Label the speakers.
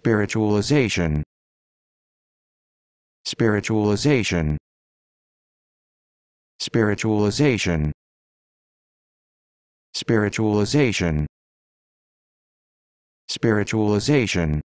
Speaker 1: Spiritualization. Spiritualization. Spiritualization. Spiritualization. Spiritualization.